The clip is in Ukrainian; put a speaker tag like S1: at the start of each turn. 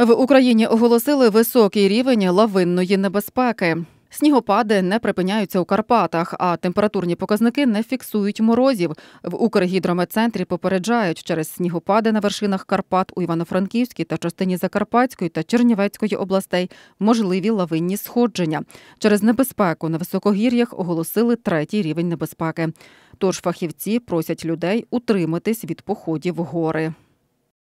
S1: В Україні оголосили високий рівень лавинної небезпеки. Снігопади не припиняються у Карпатах, а температурні показники не фіксують морозів. В Укргідрометцентрі попереджають через снігопади на вершинах Карпат у Івано-Франківській та частині Закарпатської та Чернівецької областей можливі лавинні сходження. Через небезпеку на високогір'ях оголосили третій рівень небезпеки. Тож фахівці просять людей утриматись від походів в гори.